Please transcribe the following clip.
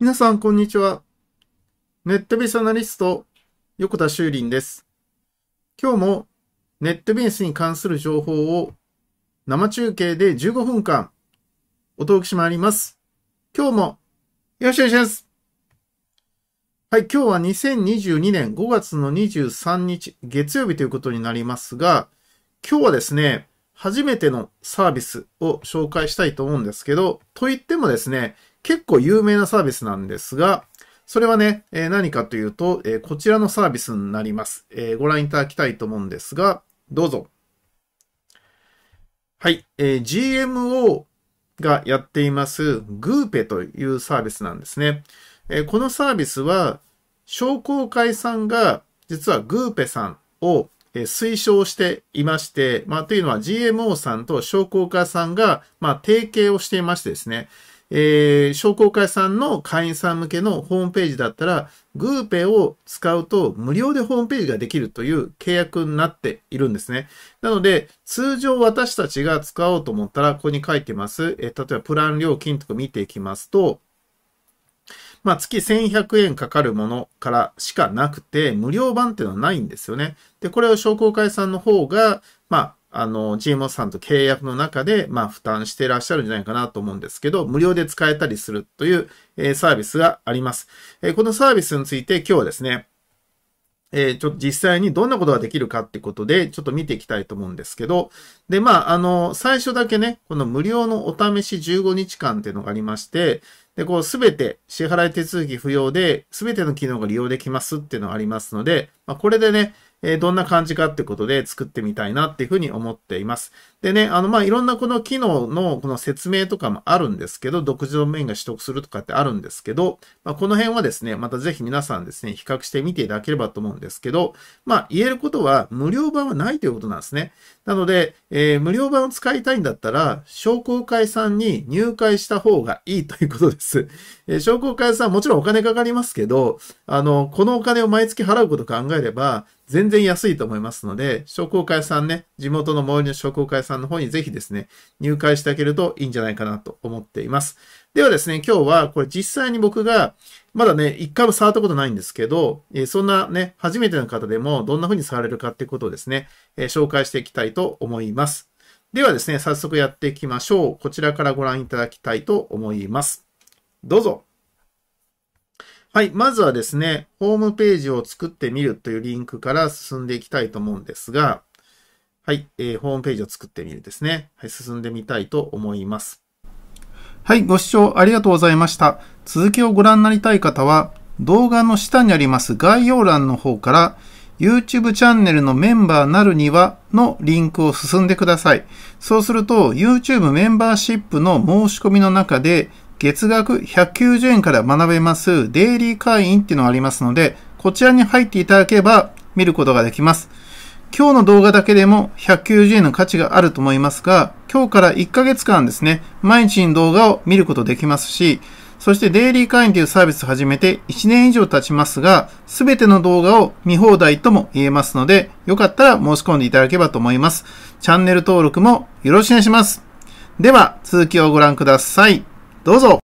皆さん、こんにちは。ネットビジアナリスト、横田修林です。今日もネットビジネスに関する情報を生中継で15分間お届けしまいります。今日もよろしくお願いします。はい、今日は2022年5月の23日月曜日ということになりますが、今日はですね、初めてのサービスを紹介したいと思うんですけど、といってもですね、結構有名なサービスなんですが、それはね、え何かというと、えこちらのサービスになります、えご覧いただきたいと思うんですが、どうぞ。はい、え GMO がやっています、グーペというサービスなんですね。えこのサービスは、商工会さんが、実はグーペさんを推奨していまして、まあ、というのは GMO さんと商工会さんが、まあ、提携をしていましてですね、えー、商工会さんの会員さん向けのホームページだったら、グーペを使うと無料でホームページができるという契約になっているんですね。なので、通常私たちが使おうと思ったら、ここに書いてます。えー、例えばプラン料金とか見ていきますと、まあ、月1100円かかるものからしかなくて、無料版っていうのはないんですよね。で、これを商工会さんの方が、まあ、あの、GMO さんと契約の中で、まあ、負担していらっしゃるんじゃないかなと思うんですけど、無料で使えたりするという、えー、サービスがあります、えー、このサービスについて今日はですね、えー、ちょっと実際にどんなことができるかってことで、ちょっと見ていきたいと思うんですけど、で、まあ、あの、最初だけね、この無料のお試し15日間っていうのがありまして、で、こう、すべて支払い手続き不要で、すべての機能が利用できますっていうのがありますので、まあ、これでね、えどんな感じかってことで作ってみたいなっていうふうに思っています。でね、あの、まあ、いろんなこの機能のこの説明とかもあるんですけど、独自ドメインが取得するとかってあるんですけど、まあ、この辺はですね、またぜひ皆さんですね、比較してみていただければと思うんですけど、まあ、言えることは無料版はないということなんですね。なので、えー、無料版を使いたいんだったら、商工会さんに入会した方がいいということです。えー、商工会さんもちろんお金かかりますけど、あの、このお金を毎月払うこと考ええれば、全然安いと思いますので、商工会さんね、地元の周りの商工会さんの方にぜひですね、入会してあげるといいんじゃないかなと思っています。ではですね、今日はこれ実際に僕が、まだね、一回も触ったことないんですけど、えそんなね、初めての方でもどんな風に触れるかってことをですね、え紹介していきたいと思います。ではですね、早速やっていきましょう。こちらからご覧いただきたいと思います。どうぞ。はい。まずはですね、ホームページを作ってみるというリンクから進んでいきたいと思うんですが、はい。えー、ホームページを作ってみるですね。はい。進んでみたいと思います。はい。ご視聴ありがとうございました。続きをご覧になりたい方は、動画の下にあります概要欄の方から、YouTube チャンネルのメンバーなるにはのリンクを進んでください。そうすると YouTube メンバーシップの申し込みの中で月額190円から学べますデイリー会員っていうのがありますので、こちらに入っていただければ見ることができます。今日の動画だけでも190円の価値があると思いますが、今日から1ヶ月間ですね、毎日に動画を見ることできますし、そしてデイリー会員というサービスを始めて1年以上経ちますが、すべての動画を見放題とも言えますので、よかったら申し込んでいただければと思います。チャンネル登録もよろしくお願いします。では、続きをご覧ください。どうぞ